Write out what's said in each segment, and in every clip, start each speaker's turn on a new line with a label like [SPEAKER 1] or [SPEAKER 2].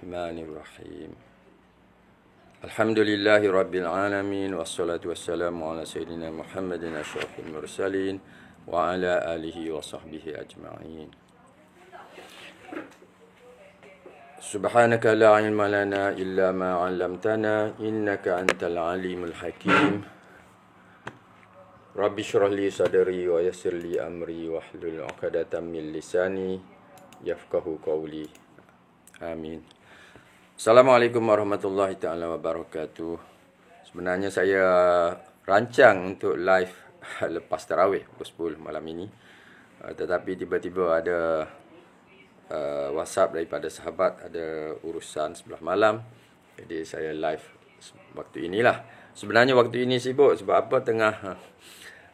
[SPEAKER 1] الرحمن الرحيم الحمد لله رب العالمين والصلاة والسلام على سيدنا محمد أشرف المرسلين وعلى آله وصحبه أجمعين سبحانك لا علم لنا إلا ما علمتنا إنك أنت العليم الحكيم رب اشرح لي صدري ويسر لي أمري واحلل عقدة من لساني يفقه قولي آمين Assalamualaikum warahmatullahi taala wabarakatuh. Sebenarnya saya rancang untuk live lepas tarawih pukul 10 malam ini. Uh, tetapi tiba-tiba ada uh, WhatsApp daripada sahabat ada urusan sebelah malam. Jadi saya live waktu inilah. Sebenarnya waktu ini sibuk sebab apa tengah ha,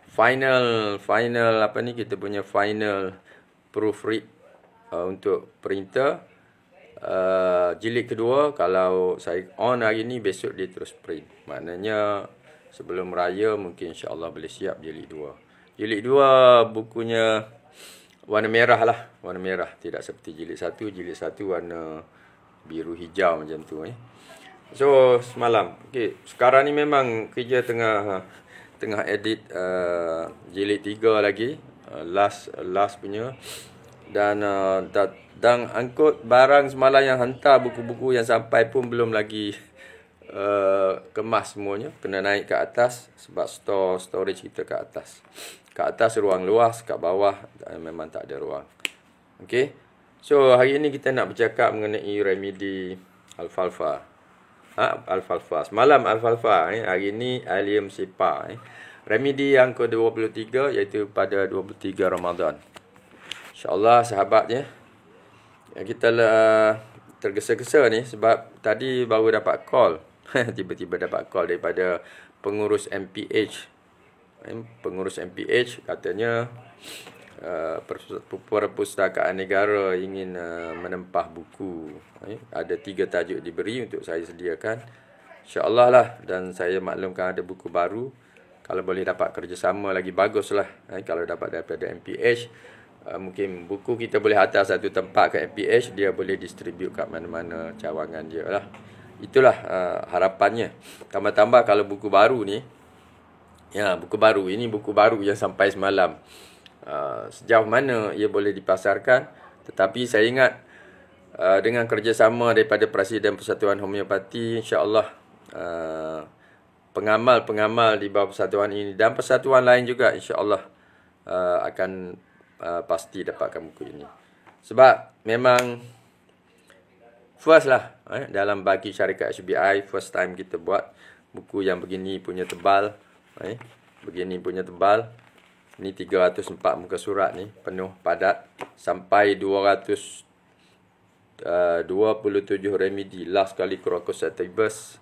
[SPEAKER 1] final final apa ni kita punya final proofread uh, untuk printer Uh, jilid kedua kalau saya on hari ni besok dia terus print. Maknanya sebelum raya mungkin insya-Allah boleh siap jilid dua. Jilid dua bukunya warna merah lah. Warna merah. Tidak seperti jilid satu. Jilid satu warna biru hijau macam tu. Eh. So semalam. Okay. Sekarang ni memang kerja tengah tengah edit uh, jilid tiga lagi. Uh, last last punya dan uh, dah, dan angkut barang semalam yang hantar buku-buku yang sampai pun belum lagi uh, kemas semuanya kena naik ke atas sebab store storage kita ke atas ke atas ruang luas ke bawah uh, memang tak ada ruang okey so hari ini kita nak bercakap mengenai remedy alfalfa ha alfalfa semalam alfalfa eh hari ini alium sepa eh remedy yang ke-23 iaitu pada 23 Ramadan InsyaAllah sahabat ya. Kita eh, tergesa-gesa ni sebab tadi baru dapat call. Tiba-tiba dapat call daripada pengurus MPH. Pengurus MPH katanya eh, perpustakaan negara ingin eh, menempah buku. Ada tiga tajuk diberi untuk saya sediakan. InsyaAllah lah dan saya maklumkan ada buku baru. Kalau boleh dapat kerjasama lagi bagus baguslah. Kalau dapat daripada MPH. Uh, mungkin buku kita boleh hantar satu tempat ke MPH dia boleh distribute kat mana-mana cawangan dia lah itulah uh, harapannya tambah-tambah kalau buku baru ni ya buku baru ini buku baru yang sampai semalam uh, sejauh mana ia boleh dipasarkan tetapi saya ingat uh, dengan kerjasama daripada Presiden Persatuan Homeopati insya-Allah uh, pengamal-pengamal di bawah persatuan ini dan persatuan lain juga insya-Allah uh, akan uh, pasti dapatkan buku ini. Sebab memang first lah eh, dalam bagi syarikat HBI first time kita buat buku yang begini punya tebal eh, begini punya tebal ni 304 muka surat ni penuh padat sampai 200 uh, 27 remedy last kali Crocus Atibus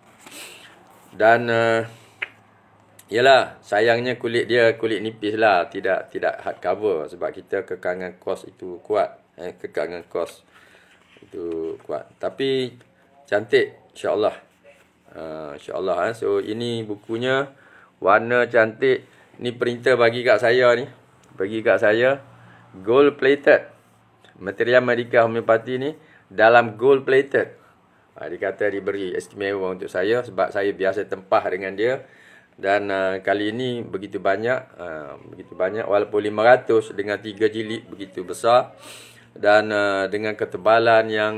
[SPEAKER 1] dan uh, Yalah, sayangnya kulit dia kulit nipis lah. Tidak tidak hard cover sebab kita kekangan kos itu kuat. Eh, kekangan kos itu kuat. Tapi cantik insyaAllah. Uh, InsyaAllah. Eh. So, ini bukunya warna cantik. Ni printer bagi kat saya ni. Bagi kat saya. Gold plated. Material medical homeopathy ni dalam gold plated. Uh, ah, dia kata diberi istimewa untuk saya sebab saya biasa tempah dengan Dia. Dan uh, kali ini begitu banyak uh, begitu banyak walaupun 500 dengan 3 jilid begitu besar dan uh, dengan ketebalan yang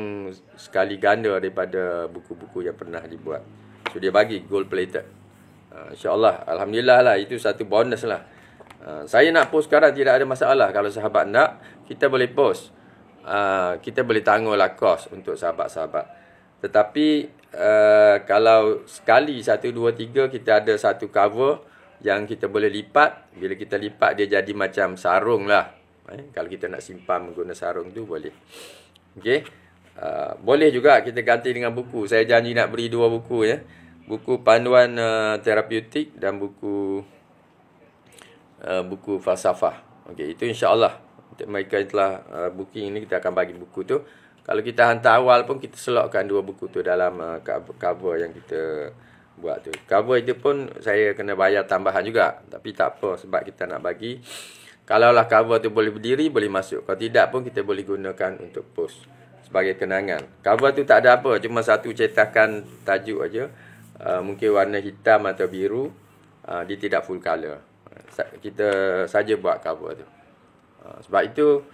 [SPEAKER 1] sekali ganda daripada buku-buku yang pernah dibuat. So dia bagi gold plated. Uh, InsyaAllah alhamdulillah lah itu satu bonus lah. Uh, saya nak post sekarang tidak ada masalah kalau sahabat nak kita boleh post. Uh, kita boleh tanggunglah kos untuk sahabat-sahabat. Tetapi Eh, kalau sekali satu dua tiga kita ada satu cover yang kita boleh lipat. Bila kita lipat dia jadi macam sarung lah. Eh, kalau kita nak simpan guna sarung tu boleh. Okay. Uh, boleh juga kita ganti dengan buku. Saya janji nak beri dua buku ya. Eh. Buku panduan uh, terapeutik dan buku uh, buku falsafah. Okay, itu insyaAllah. Untuk mereka yang telah uh, booking ini kita akan bagi buku tu kalau kita hantar awal pun kita selokkan dua buku tu dalam uh, cover, yang kita buat tu. Cover itu pun saya kena bayar tambahan juga. Tapi tak apa sebab kita nak bagi. Kalaulah cover tu boleh berdiri boleh masuk. Kalau tidak pun kita boleh gunakan untuk post sebagai kenangan. Cover tu tak ada apa cuma satu cetakan tajuk aja. Uh, mungkin warna hitam atau biru. Uh, dia tidak full color. Sa- kita saja buat cover tu. Uh, sebab itu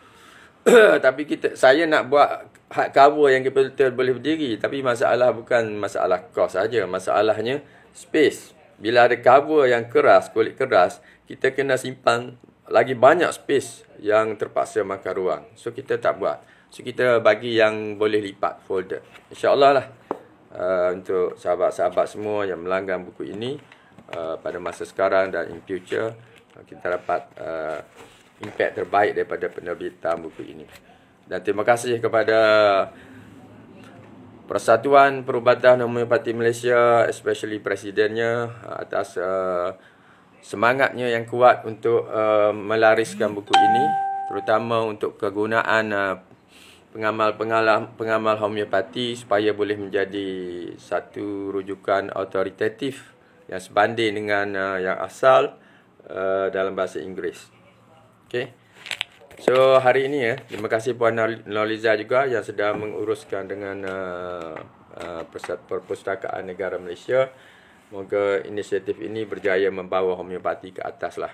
[SPEAKER 1] tapi kita saya nak buat Hak cover yang kita boleh berdiri tapi masalah bukan masalah kos saja masalahnya space bila ada cover yang keras kulit keras kita kena simpan lagi banyak space yang terpaksa makan ruang so kita tak buat so kita bagi yang boleh lipat folder insyaallah lah uh, untuk sahabat-sahabat semua yang melanggan buku ini uh, pada masa sekarang dan in future uh, kita dapat uh, impact terbaik daripada penerbitan buku ini dan terima kasih kepada Persatuan Perubatan Homeopati Malaysia Especially Presidennya Atas uh, semangatnya yang kuat untuk uh, melariskan buku ini Terutama untuk kegunaan pengamal-pengamal eh, uh, homeopati Supaya boleh menjadi satu rujukan otoritatif Yang sebanding dengan uh, yang asal uh, dalam bahasa Inggeris Okay So hari ini ya, terima kasih Puan Noliza juga yang sedang menguruskan dengan uh, uh, Perpustakaan Negara Malaysia. Moga inisiatif ini berjaya membawa homeopati ke atas lah.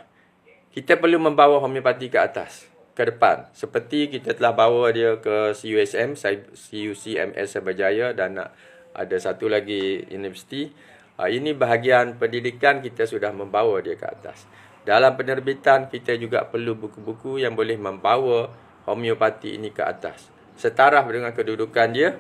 [SPEAKER 1] Kita perlu membawa homeopati ke atas, ke depan. Seperti kita telah bawa dia ke CUSM, CUCMS Sabah dan nak ada satu lagi universiti. Uh, ini bahagian pendidikan kita sudah membawa dia ke atas. Dalam penerbitan, kita juga perlu buku-buku yang boleh membawa homeopati ini ke atas. Setaraf dengan kedudukan dia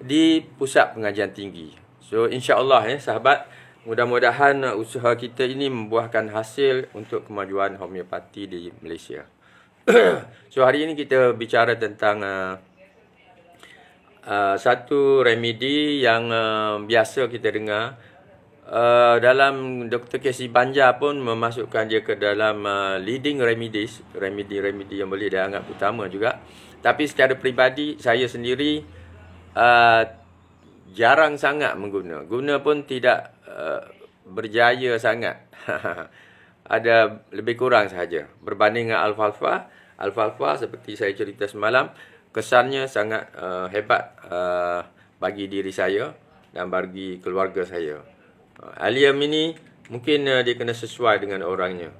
[SPEAKER 1] di pusat pengajian tinggi. So, insyaAllah ya, sahabat, mudah-mudahan usaha kita ini membuahkan hasil untuk kemajuan homeopati di Malaysia. so, hari ini kita bicara tentang uh, uh, satu remedi yang uh, biasa kita dengar uh, dalam Dr. Casey Banjar pun memasukkan dia ke dalam uh, leading remedies, remedy-remedy yang boleh dianggap utama juga. Tapi secara peribadi, saya sendiri uh, jarang sangat mengguna. Guna pun tidak uh, berjaya sangat. Ada lebih kurang sahaja. Berbanding dengan alfalfa, alfalfa seperti saya cerita semalam, kesannya sangat uh, hebat uh, bagi diri saya dan bagi keluarga saya. Alim ini mungkin uh, dia kena sesuai dengan orangnya.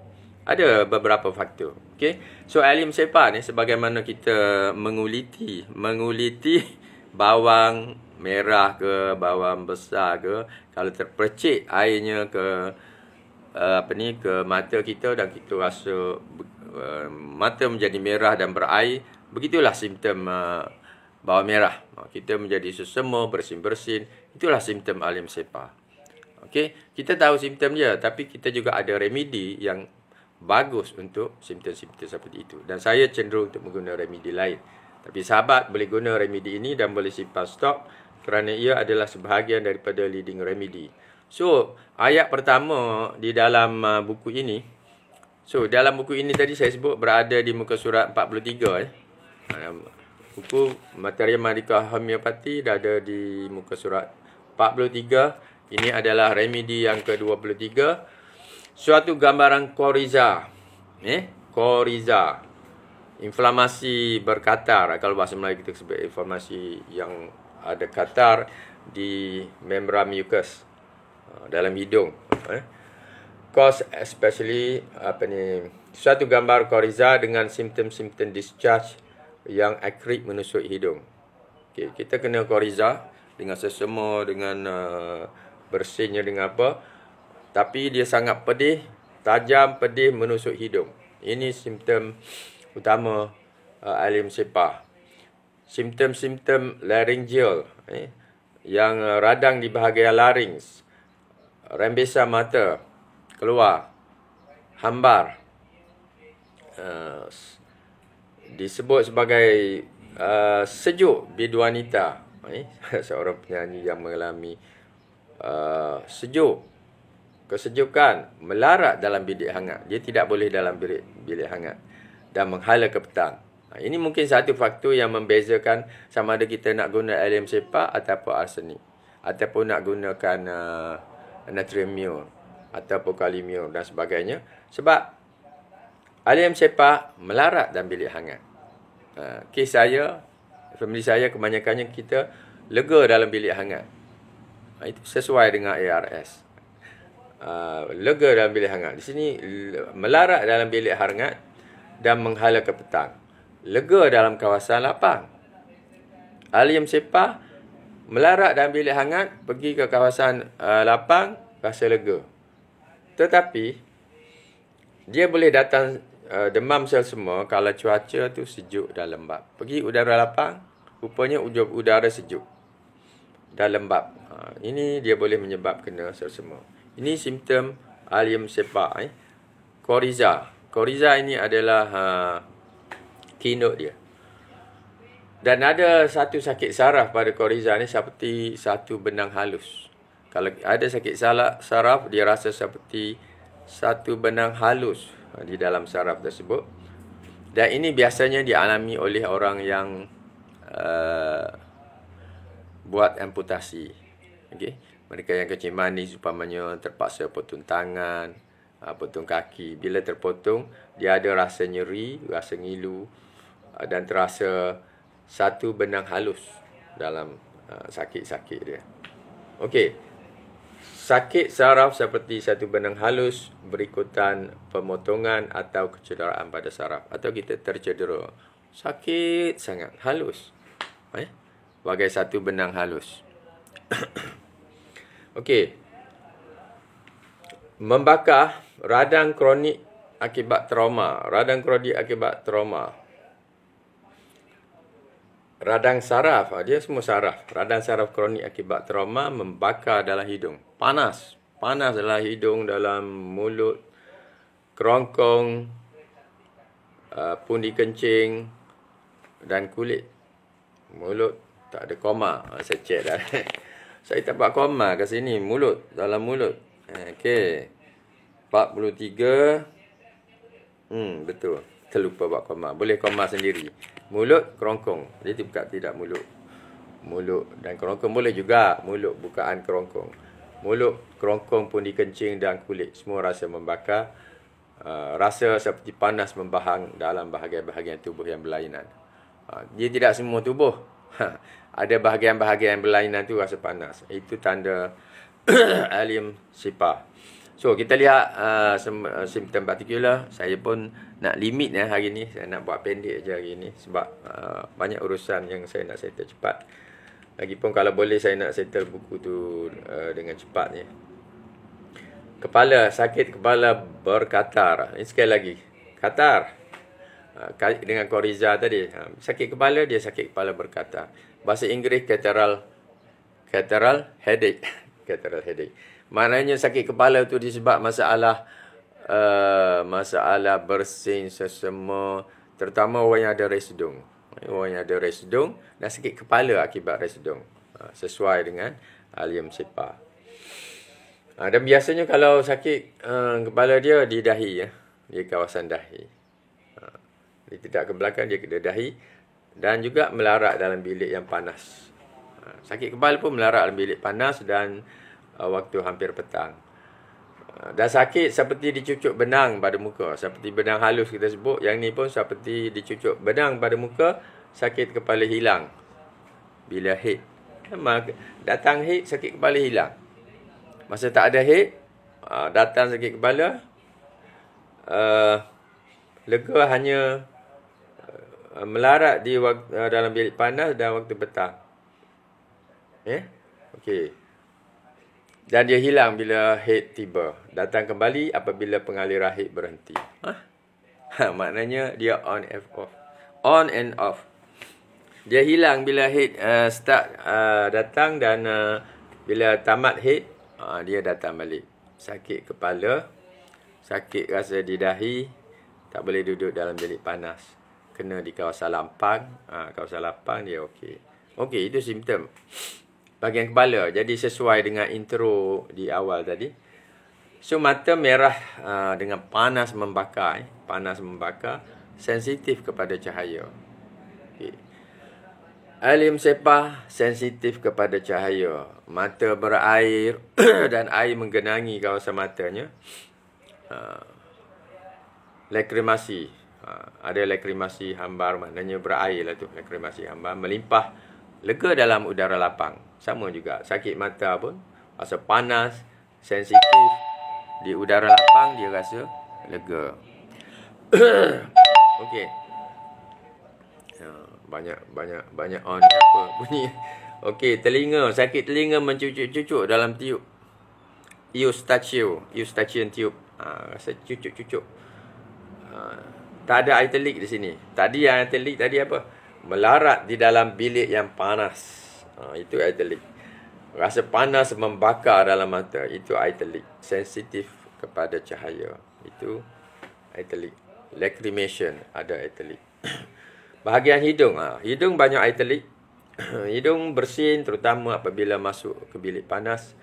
[SPEAKER 1] Ada beberapa faktor. Okay. So alim sepa ni sebagaimana kita menguliti, menguliti bawang merah ke bawang besar ke kalau terpercik airnya ke uh, apa ni ke mata kita dan kita rasa uh, mata menjadi merah dan berair begitulah simptom uh, bawang merah kita menjadi sesemua bersin-bersin itulah simptom alim sepah Okey, kita tahu simptom dia tapi kita juga ada remedi yang bagus untuk simptom-simptom seperti itu. Dan saya cenderung untuk menggunakan remedi lain. Tapi sahabat boleh guna remedi ini dan boleh simpan stok kerana ia adalah sebahagian daripada leading remedy. So, ayat pertama di dalam uh, buku ini. So, dalam buku ini tadi saya sebut berada di muka surat 43 eh. buku materi medical homeopathy ada di muka surat 43 ini adalah remedi yang ke-23. Suatu gambaran koriza. Eh, koriza. Inflamasi berkatar. Kalau bahasa Melayu kita sebut inflamasi yang ada katar di membran mucus. Uh, dalam hidung. Eh. Cause especially apa ni suatu gambar koriza dengan simptom-simptom discharge yang akrit menusuk hidung. Okay, kita kena koriza dengan sesama dengan uh, bersihnya dengan apa tapi dia sangat pedih tajam pedih menusuk hidung ini simptom utama uh, alim sepah simptom-simptom laryngeal eh, yang radang di bahagian laring rembesan mata keluar hambar uh, disebut sebagai uh, sejuk biduanita eh, seorang penyanyi yang mengalami Uh, sejuk kesejukan melarat dalam bilik hangat dia tidak boleh dalam bilik bilik hangat dan menghala ke petang ha, ini mungkin satu faktor yang membezakan sama ada kita nak guna alium sepak ataupun arsenik ataupun nak gunakan uh, natrium mur ataupun kalium dan sebagainya sebab alium sepak melarat dalam bilik hangat uh, kes saya family saya kebanyakannya kita lega dalam bilik hangat Ah, itu sesuai dengan ARS. Uh, ah, lega dalam bilik hangat. Di sini melarat dalam bilik hangat dan menghala ke petang. Lega dalam kawasan lapang. Alium sepa melarat dalam bilik hangat pergi ke kawasan uh, lapang rasa lega. Tetapi dia boleh datang uh, demam sel semua kalau cuaca tu sejuk dan lembap. Pergi udara lapang, rupanya udara sejuk dan lembab. Ha, ini dia boleh menyebab kena sesama. Ini simptom alium sepak. Eh. Koriza. Koriza ini adalah ha, keynote dia. Dan ada satu sakit saraf pada koriza ni seperti satu benang halus. Kalau ada sakit salah saraf, dia rasa seperti satu benang halus ha, di dalam saraf tersebut. Dan ini biasanya dialami oleh orang yang uh, buat amputasi. Okey. Mereka yang kecil manis umpamanya terpaksa potong tangan, ah, potong kaki. Bila terpotong, dia ada rasa nyeri, rasa ngilu ah, dan terasa satu benang halus dalam ah, sakit-sakit dia. Okey. Sakit saraf seperti satu benang halus berikutan pemotongan atau kecederaan pada saraf atau kita tercedera. Sakit sangat halus. Eh? bagai satu benang halus. Okey. Membakar radang kronik akibat trauma. Radang kronik akibat trauma. Radang saraf. Ah, dia semua saraf. Radang saraf kronik akibat trauma membakar dalam hidung. Panas. Panas dalam hidung, dalam mulut. Kerongkong. Ah, pundi kencing. Dan kulit. Mulut tak ada koma. Ah, saya check dah. Saya tak buat koma kat sini. Mulut. Dalam mulut. Eh, okay. 43. Hmm, betul. Terlupa buat koma. Boleh koma sendiri. Mulut, kerongkong. Jadi, dia buka tidak mulut. Mulut dan kerongkong. Boleh juga mulut bukaan kerongkong. Mulut, kerongkong pun dikencing dan kulit. Semua rasa membakar. Uh, rasa seperti panas membahang dalam bahagian-bahagian tubuh yang berlainan. Uh, dia tidak semua tubuh. Ha, ada bahagian-bahagian berlainan tu rasa panas. Itu tanda alim sipa. So, kita lihat uh, uh, simptom particular. Saya pun nak limit ya, hari ni. Saya nak buat pendek je hari ni. Sebab uh, banyak urusan yang saya nak settle cepat. Lagipun kalau boleh saya nak settle buku tu uh, dengan cepat ya. Kepala, sakit kepala berkatar. Ini sekali lagi. Katar. Ha, kait dengan Koriza tadi. Ha, sakit kepala, dia sakit kepala berkata. Bahasa Inggeris, cateral, cateral headache. cateral headache. Maknanya sakit kepala tu disebab masalah uh, masalah bersin sesama. Terutama orang yang ada residung. Orang yang ada residung dan sakit kepala akibat residung. Uh, ha, sesuai dengan alium sepa. Uh, dan biasanya kalau sakit uh, kepala dia di dahi. Ya. Di kawasan dahi. Dia tidak ke belakang, dia ke dahi. Dan juga melarat dalam bilik yang panas. Ha, sakit kepala pun melarat dalam bilik panas dan uh, waktu hampir petang. Ha, dan sakit seperti dicucuk benang pada muka. Seperti benang halus kita sebut. Yang ni pun seperti dicucuk benang pada muka. Sakit kepala hilang. Bila hit. Datang hit, sakit kepala hilang. Masa tak ada hit, uh, datang sakit kepala. Uh, lega hanya Uh, melarat di waktu, uh, dalam bilik panas dan waktu petang. yeah, Okey. Dan dia hilang bila head tiba. Datang kembali apabila pengaliran head berhenti. Hah? Ha, maknanya dia on and off. On and off. Dia hilang bila head uh, start uh, datang dan uh, bila tamat head uh, dia datang balik. Sakit kepala, sakit rasa di dahi, tak boleh duduk dalam bilik panas kena di kawasan lampang, ha, kawasan lampang dia okey okey itu simptom Bagian kepala jadi sesuai dengan intro di awal tadi so mata merah ha, dengan panas membakar eh. panas membakar sensitif kepada cahaya Alim sepah sensitif kepada cahaya. Mata berair dan air menggenangi kawasan matanya. Uh, ha. lekrimasi Ha, ada lekrimasi hambar maknanya berair lah tu lekrimasi hambar melimpah lega dalam udara lapang sama juga sakit mata pun rasa panas sensitif di udara lapang dia rasa lega okey ya, banyak banyak banyak on oh, apa bunyi okey telinga sakit telinga mencucuk-cucuk dalam tiup eustachio eustachian tube ha, rasa cucuk-cucuk ha, tak ada italic di sini. Tadi yang italic tadi apa? Melarat di dalam bilik yang panas. Ha, itu italic. Rasa panas membakar dalam mata. Itu italic. Sensitif kepada cahaya. Itu italic. Lacrimation ada italic. Bahagian hidung. Ha. Hidung banyak italic. hidung bersin terutama apabila masuk ke bilik panas.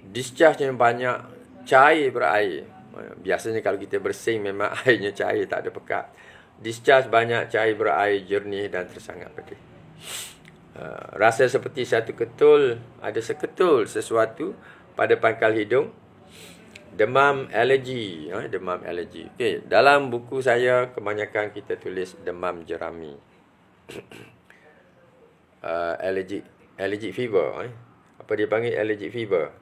[SPEAKER 1] Discharge yang banyak. Cair berair biasanya kalau kita bersing memang airnya cair tak ada pekat discharge banyak cair berair jernih dan tersangat pedih Uh, rasa seperti satu ketul ada seketul sesuatu pada pangkal hidung demam alergi eh, ah, demam alergi okay. dalam buku saya kebanyakan kita tulis demam jerami uh, ah, alergi alergic fever eh. apa dia panggil alergic fever uh,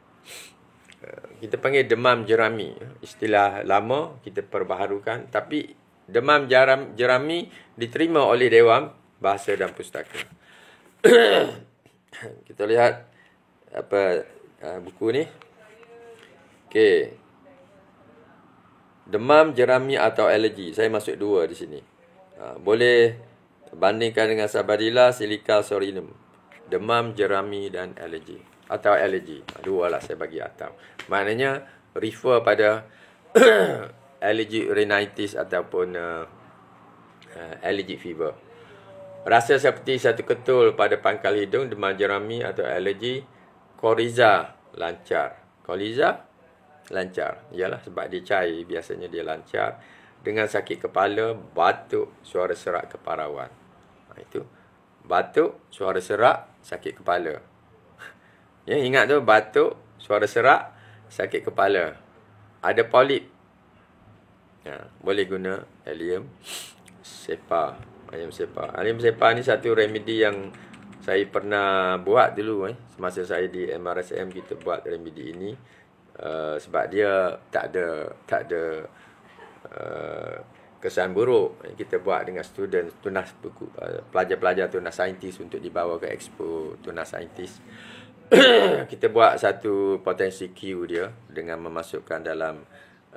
[SPEAKER 1] kita panggil demam jerami istilah lama kita perbaharukan tapi demam jaram, jerami diterima oleh dewan bahasa dan pustaka kita lihat apa uh, buku ni okey demam jerami atau alergi saya masuk dua di sini uh, boleh bandingkan dengan sabadilla silica sorinum demam jerami dan alergi atau allergy. Dua lah saya bagi atau. Maknanya refer pada allergy rhinitis ataupun uh, uh, allergic fever. Rasa seperti satu ketul pada pangkal hidung, demam jerami atau allergy. Koriza lancar. Koriza lancar. Ialah sebab dia cair biasanya dia lancar. Dengan sakit kepala, batuk, suara serak keparawan. Ha, itu batuk, suara serak, sakit kepala. Ya, ingat tu batuk, suara serak, sakit kepala. Ada polip. Ya, boleh guna helium sepa. Helium sepa. Helium sepa ni satu remedy yang saya pernah buat dulu eh. Semasa saya di MRSM kita buat remedy ini. Uh, sebab dia tak ada tak ada uh, kesan buruk kita buat dengan student tunas buku eh, pelajar-pelajar tunas saintis untuk dibawa ke expo tunas saintis kita buat satu potensi Q dia dengan memasukkan dalam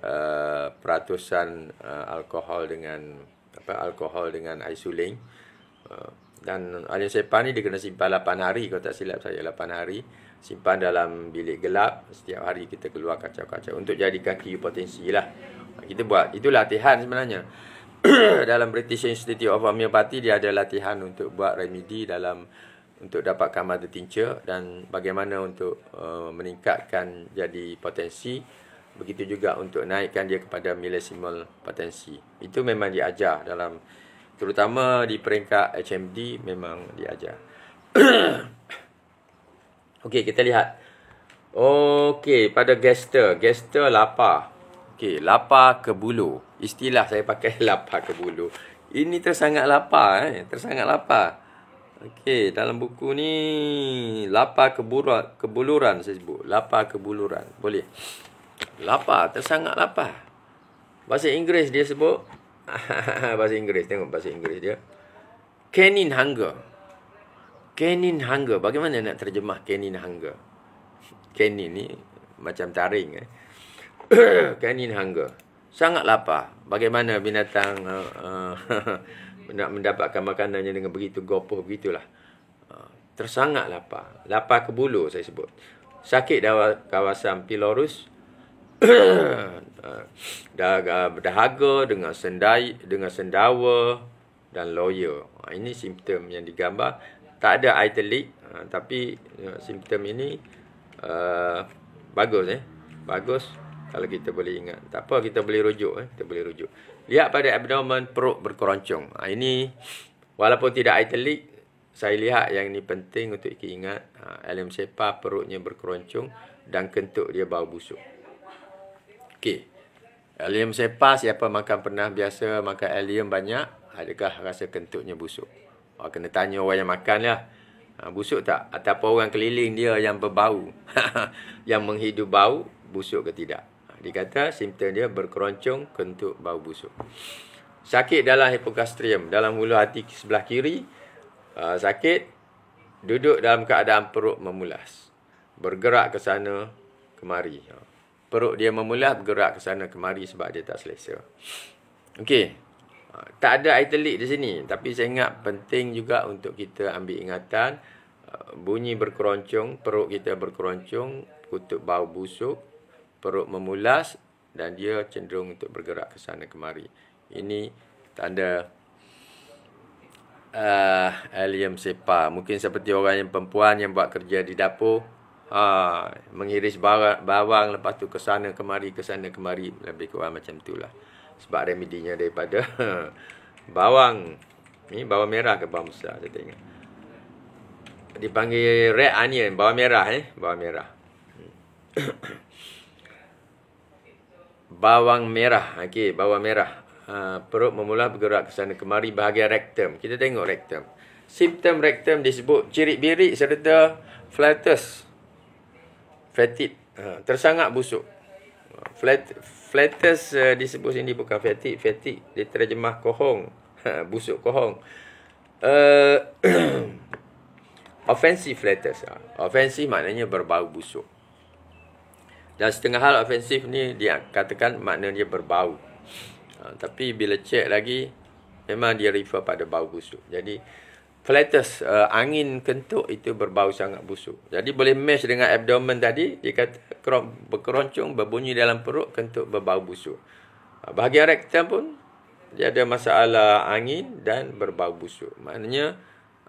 [SPEAKER 1] uh, peratusan uh, alkohol dengan apa alkohol dengan isoling uh, dan alin sepan ni dia kena simpan 8 hari kalau tak silap saya 8 hari simpan dalam bilik gelap setiap hari kita keluar kacau-kacau untuk jadikan Q potensi lah kita buat itu latihan sebenarnya dalam British Institute of Homeopathy dia ada latihan untuk buat remedy dalam untuk dapatkan mother teacher dan bagaimana untuk uh, meningkatkan jadi potensi begitu juga untuk naikkan dia kepada millesimal potensi itu memang diajar dalam terutama di peringkat HMD memang diajar okey kita lihat okey pada gester gester lapar okey lapar ke bulu istilah saya pakai lapar ke bulu ini tersangat lapar eh tersangat lapar Okey, dalam buku ni lapar keburat kebuluran saya sebut. Lapar kebuluran. Boleh. Lapar, tersangat lapar. Bahasa Inggeris dia sebut bahasa Inggeris tengok bahasa Inggeris dia. Canine hunger. Canine hunger. Bagaimana nak terjemah canine hunger? Canine ni macam taring eh. canine hunger. Sangat lapar. Bagaimana binatang uh, uh, nak mendapatkan makanannya dengan begitu gopoh begitulah. Ah, tersangat lapar. Lapar kebulu saya sebut. Sakit dah kawasan pilorus. dah berdahaga dengan sendai dengan sendawa dan loyo ah, Ini simptom yang digambar. Tak ada italic ah, tapi ya, simptom ini uh, bagus eh. Bagus kalau kita boleh ingat. Tak apa kita boleh rujuk eh. Kita boleh rujuk. Lihat ya, pada abdomen perut berkeroncong. Ha, ini walaupun tidak italik, saya lihat yang ini penting untuk kita ingat. Ha, elem sepa perutnya berkeroncong dan kentuk dia bau busuk. Okey. Alium sepa, siapa makan pernah biasa makan alium banyak, adakah rasa kentutnya busuk? Oh, kena tanya orang yang makan lah. Ha, busuk tak? Ataupun orang keliling dia yang berbau, yang menghidu bau, busuk ke tidak? dia kata simptom dia berkeroncong kentut bau busuk sakit dalam hipogastrium dalam mulu hati sebelah kiri uh, sakit duduk dalam keadaan perut memulas bergerak ke sana kemari ah, perut dia memulas bergerak ke sana kemari sebab dia tak selesa okey ah, tak ada italik di sini tapi saya ingat penting juga untuk kita ambil ingatan bunyi berkeroncong perut kita berkeroncong kutub bau busuk perut memulas dan dia cenderung untuk bergerak ke sana kemari. Ini tanda uh, alium sepa. Mungkin seperti orang yang perempuan yang buat kerja di dapur. Ha, mengiris bawang, bawang lepas tu ke sana kemari, ke sana kemari. Lebih kurang macam tu lah. Sebab remedinya daripada bawang. Ini bawang merah ke bawang besar saya tengok. Dipanggil red onion, bawang merah eh. Bawang merah. Hmm. bawang merah. Ha, okey, bawang merah. Uh, perut memula bergerak ke sana kemari bahagian rectum. Kita tengok rectum. Simptom rectum disebut cirit-birit serta flatus. Fatid. Uh, ha, tersangat busuk. Flat, flatus uh, disebut sini bukan fatid. Fatid diterjemah kohong. busuk kohong. Uh, offensive flatus. offensive maknanya berbau busuk. Dan setengah hal ofensif ni dia katakan makna dia berbau. Ha, tapi bila cek lagi memang dia refer pada bau busuk. Jadi flatus uh, angin kentuk itu berbau sangat busuk. Jadi boleh match dengan abdomen tadi dia kata berkeroncong berbunyi dalam perut kentuk berbau busuk. Ha, bahagian rektum pun dia ada masalah angin dan berbau busuk. Maknanya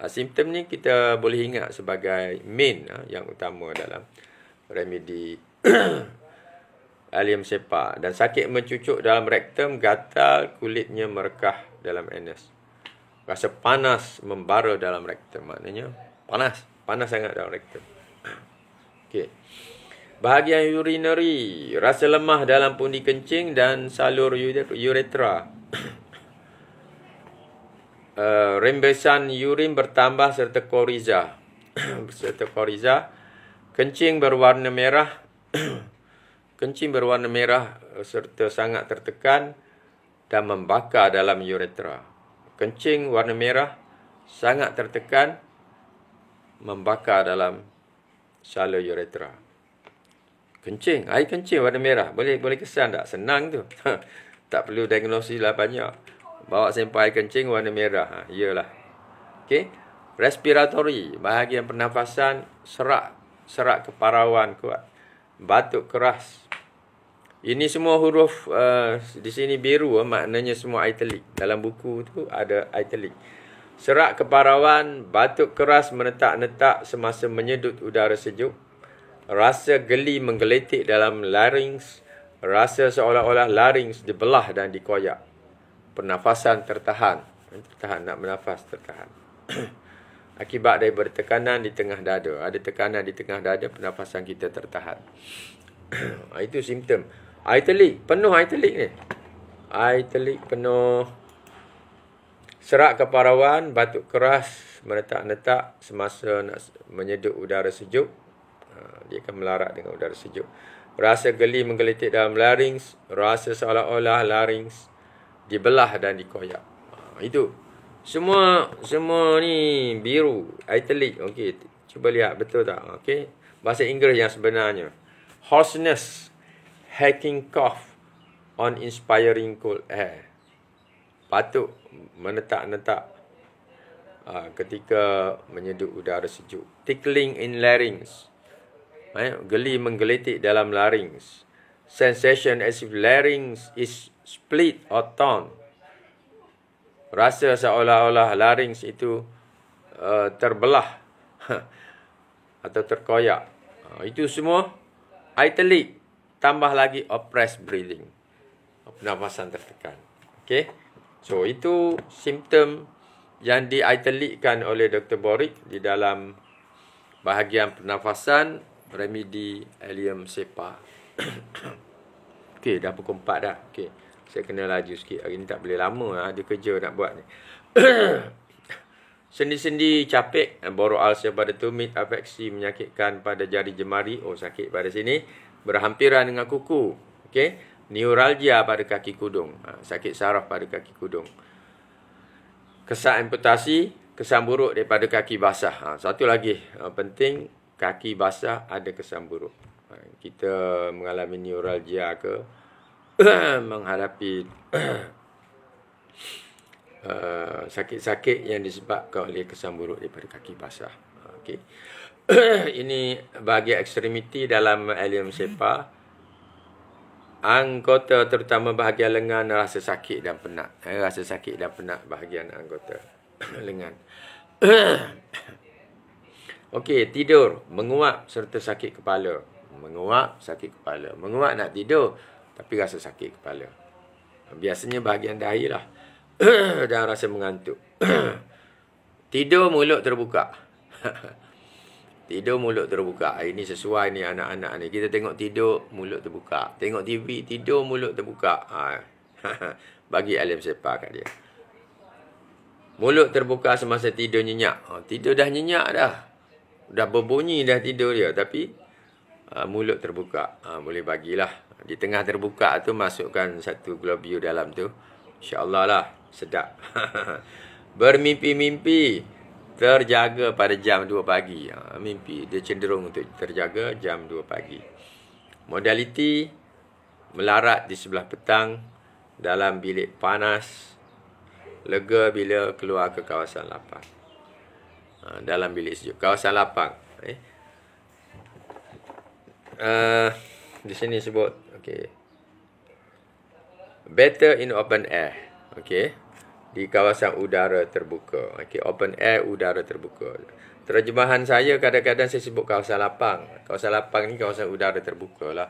[SPEAKER 1] uh, simptom ni kita boleh ingat sebagai main ha, yang utama dalam remedy alium sepa dan sakit mencucuk dalam rektum gatal kulitnya merekah dalam anus rasa panas membara dalam rektum maknanya panas panas sangat dalam rektum okey bahagian urinary rasa lemah dalam pundi kencing dan salur uretra uh, rembesan urin bertambah serta koriza serta koriza kencing berwarna merah kencing berwarna merah eh, serta sangat tertekan dan membakar dalam uretra. Kencing warna merah sangat tertekan membakar dalam sala uretra. Kencing, air kencing warna merah. Boleh boleh kesan tak? Senang tu. tak perlu diagnosis lah banyak. Bawa sampai air kencing warna merah. Ha, yalah. Okay. Respiratory, bahagian pernafasan serak. Serak keparawan kuat batuk keras. Ini semua huruf uh, di sini biru uh, maknanya semua italic. Dalam buku tu ada italic. Serak keparawan, batuk keras menetak-netak semasa menyedut udara sejuk. Rasa geli menggeletik dalam larynx. Rasa seolah-olah larynx dibelah dan dikoyak. Pernafasan tertahan. Eh, tertahan, nak bernafas tertahan. akibat dari bertekanan di tengah dada. Ada tekanan di tengah dada, pernafasan kita tertahan. Ah, itu simptom. Aitelik, penuh aitelik ni. Aitelik penuh. Serak keparawan, batuk keras, meretak-netak semasa nak menyeduk udara sejuk. Ah, dia akan melarat dengan udara sejuk. Rasa geli menggelitik dalam larynx. Rasa seolah-olah larynx dibelah dan dikoyak. Ah, itu. Semua semua ni biru, italic. Okey, cuba lihat betul tak? Okey. Bahasa Inggeris yang sebenarnya. Hoarseness, hacking cough on inspiring cold air. Patut menetak-netak uh, ketika menyeduk udara sejuk. Tickling in larynx. Eh, geli menggelitik dalam larynx. Sensation as if larynx is split or torn rasa seolah-olah laring itu uh, terbelah atau terkoyak. Uh, itu semua italic tambah lagi oppressed breathing. Pernafasan tertekan. Okey. So itu simptom yang diitalikkan oleh Dr. Borik di dalam bahagian pernafasan remedi alium sepa. Okey, dah pukul 4 dah. Okey. Saya kena laju sikit hari ni tak boleh lama lah Dia kerja nak buat ni. Sendi-sendi capek borok alsa pada tumit afeksi menyakitkan pada jari jemari. Oh sakit pada sini. Berhampiran dengan kuku. Okay. Neuralgia pada kaki kudung. Ha, sakit saraf pada kaki kudung. Kesan amputasi. Kesan buruk daripada kaki basah. Ha, satu lagi ha, penting. Kaki basah ada kesan buruk. Kita mengalami neuralgia ke. menghadapi uh, sakit-sakit yang disebabkan oleh kesan buruk daripada kaki basah. Okay, Ini bahagian ekstremiti dalam alium sepa. Anggota terutama bahagian lengan rasa sakit dan penat. Eh, rasa sakit dan penat bahagian anggota lengan. Okey, tidur, menguap serta sakit kepala. Menguap, sakit kepala. Menguap nak tidur, tapi rasa sakit kepala. Biasanya bahagian dahi lah. Dan rasa mengantuk. Tidur mulut terbuka. tidur mulut terbuka. Ini sesuai ni anak-anak ni. Kita tengok tidur mulut terbuka. Tengok TV tidur mulut terbuka. Ha. Bagi alim sepa kat dia. Mulut terbuka semasa tidur nyenyak. Ha. Tidur dah nyenyak dah. Dah berbunyi dah tidur dia. Tapi uh, mulut terbuka. Ha. Boleh bagilah di tengah terbuka tu masukkan satu globio dalam tu insyaallah lah sedap bermimpi-mimpi terjaga pada jam 2 pagi ha, mimpi dia cenderung untuk terjaga jam 2 pagi Modaliti melarat di sebelah petang dalam bilik panas lega bila keluar ke kawasan lapang ha, dalam bilik sejuk kawasan lapang eh uh, di sini sebut okay. Better in open air, okay. Di kawasan udara terbuka, okay. Open air udara terbuka. Terjemahan saya kadang-kadang saya sebut kawasan lapang. Kawasan lapang ni kawasan udara terbuka lah,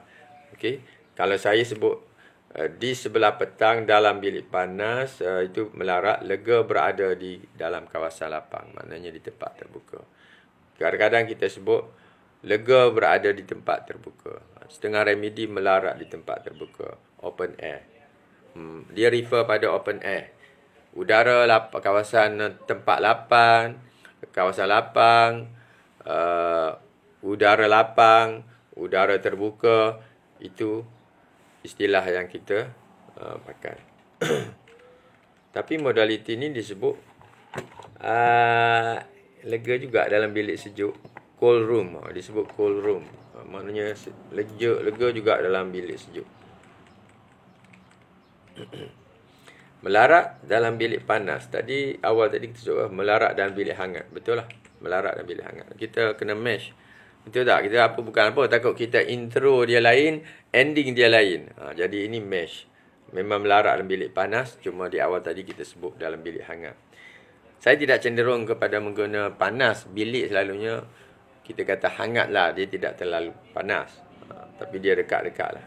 [SPEAKER 1] okay. Kalau saya sebut uh, di sebelah petang dalam bilik panas uh, itu melarat lega berada di dalam kawasan lapang. Maknanya di tempat terbuka. Kadang-kadang kita sebut Lega berada di tempat terbuka. Setengah remedi melarat di tempat terbuka. Open air. Hmm, dia refer pada open air. Udara lap- kawasan tempat lapang. Kawasan lapang. Uh, udara lapang. Udara terbuka. Itu istilah yang kita uh, pakai. Tapi modaliti ini disebut uh, lega juga dalam bilik sejuk cold room ah, disebut cold room ah, maknanya lega lega juga dalam bilik sejuk Melarak dalam bilik panas tadi awal tadi kita sebut melarak dalam bilik hangat betul lah melarak dalam bilik hangat kita kena mesh betul tak kita apa bukan apa takut kita intro dia lain ending dia lain ha, jadi ini mesh memang melarak dalam bilik panas cuma di awal tadi kita sebut dalam bilik hangat saya tidak cenderung kepada menggunakan panas bilik selalunya kita kata hangat lah dia tidak terlalu panas ha, tapi dia dekat-dekat lah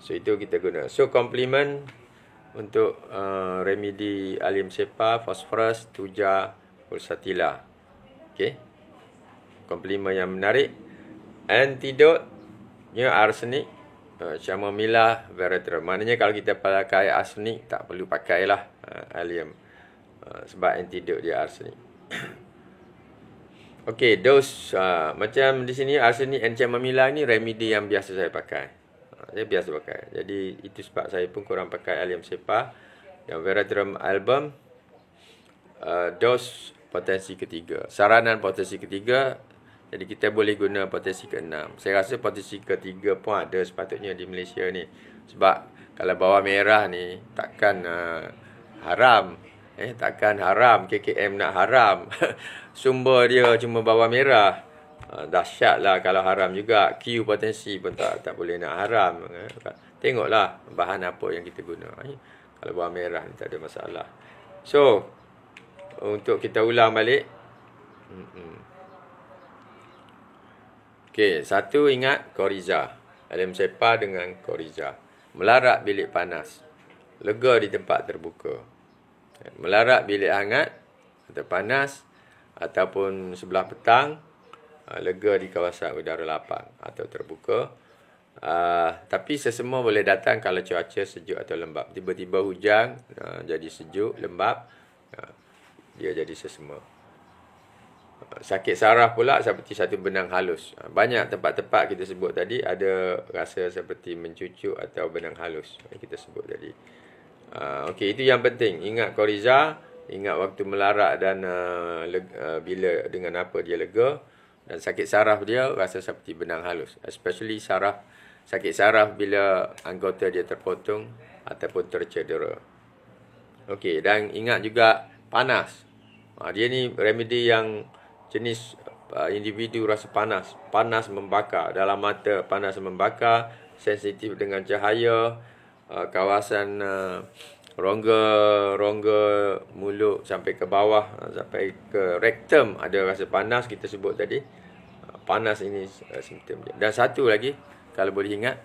[SPEAKER 1] so itu kita guna so compliment untuk uh, remedi alim sepa phosphorus tuja pulsatila okay? compliment yang menarik antidotnya arsenik uh, chamomilla veratrum maknanya kalau kita pakai arsenik tak perlu pakailah uh, alim uh, sebab antidot dia arsenik Okey, dos uh, macam di sini arsenic and chamomile ni remedy yang biasa saya pakai. Saya ah, biasa pakai. Jadi itu sebab saya pun kurang pakai alium sepa yang veratrum album uh, dos potensi ketiga. Saranan potensi ketiga jadi kita boleh guna potensi ke-6. Saya rasa potensi ke-3 pun ada sepatutnya di Malaysia ni. Sebab kalau bawah merah ni takkan uh, haram. Eh, takkan haram KKM nak haram. Sumber dia cuma bawang merah. Ah, dahsyatlah kalau haram juga. Q potensi pun tak tak boleh nak haram. Eh, tengoklah bahan apa yang kita guna. Eh, kalau bawang merah ni tak ada masalah. So, untuk kita ulang balik. Okay, satu ingat koriza. Alim sepa dengan koriza. Melarat bilik panas. Lega di tempat terbuka. Melarat bilik hangat atau panas ataupun sebelah petang ah, lega di kawasan udara lapang atau terbuka. Uh, tapi sesemua boleh datang kalau cuaca sejuk atau lembap. Tiba-tiba hujan uh, jadi sejuk, lembap, uh, dia jadi sesemua. Sakit saraf pula seperti satu benang halus. Banyak tempat-tempat kita sebut tadi ada rasa seperti mencucuk atau benang halus yang kita sebut tadi. Ah, okey itu yang penting ingat koriza ingat waktu melarat dan uh, ah, lega, uh, bila dengan apa dia lega dan sakit saraf dia rasa seperti benang halus especially saraf sakit saraf bila anggota dia terpotong ataupun tercedera okey dan ingat juga panas uh, dia ni remedy yang jenis uh, individu rasa panas panas membakar dalam mata panas membakar sensitif dengan cahaya Ah, kawasan uh, rongga rongga mulut sampai ke bawah uh, sampai ke rectum ada rasa panas kita sebut tadi uh, panas ini uh, simptom dia dan satu lagi kalau boleh ingat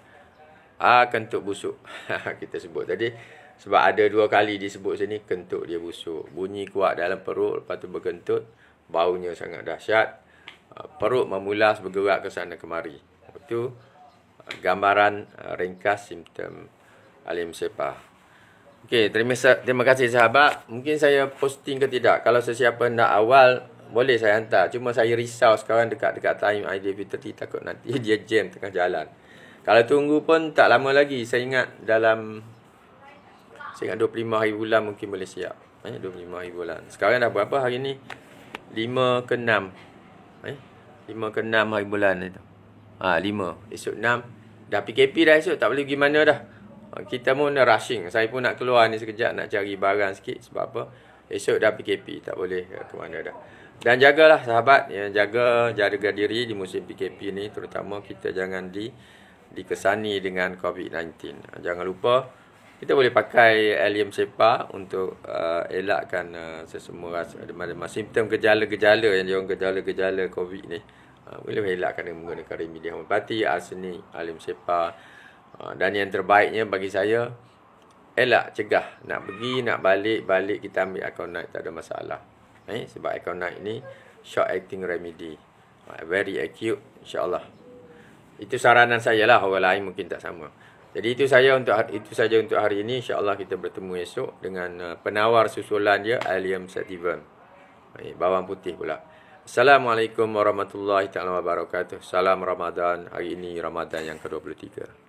[SPEAKER 1] ah uh, kentut busuk kita sebut tadi sebab ada dua kali disebut sini kentut dia busuk bunyi kuat dalam perut lepas tu berkentut baunya sangat dahsyat perut memulas bergerak ke sana kemari itu gambaran ringkas simptom Alim Sepah. Okey, terima, terima kasih sahabat. Mungkin saya posting ke tidak. Kalau sesiapa nak awal, boleh saya hantar. Cuma saya risau sekarang dekat-dekat time Aidilfitri takut nanti dia jam tengah jalan. Kalau tunggu pun tak lama lagi. Saya ingat dalam saya ingat 25 hari bulan mungkin boleh siap. Eh, 25 hari bulan. Sekarang dah berapa hari ni? 5 ke 6. Eh, 5 ke 6 hari bulan itu. Ah, ha, 5. Esok 6. Dah PKP dah esok. Tak boleh pergi mana dah. Ah, kita pun rushing. Saya pun nak keluar ni sekejap nak cari barang sikit sebab apa? Esok dah PKP, tak boleh eh, ke mana dah. Dan jagalah sahabat, ya, jaga jaga diri di musim PKP ni terutama kita jangan di dikesani dengan COVID-19. Ah, jangan lupa kita boleh pakai alium sepa untuk uh, elakkan uh, sesemua rasa demam simptom gejala-gejala yang diorang gejala-gejala COVID ni. Uh, boleh elakkan dengan menggunakan remedi homeopati, arsenik, alium sepa, Ha, dan yang terbaiknya bagi saya Elak cegah Nak pergi, nak balik, balik kita ambil akaun naik Tak ada masalah eh? Sebab akaun naik ni short acting remedy ha, Very acute insyaAllah Itu saranan saya lah Orang lain mungkin tak sama jadi itu saya untuk itu saja untuk hari ini insya-Allah kita bertemu esok dengan uh, penawar susulan dia Alium Sativum. Baik, eh, bawang putih pula. Assalamualaikum warahmatullahi taala wabarakatuh. Salam Ramadan. Hari ini Ramadan yang ke-23.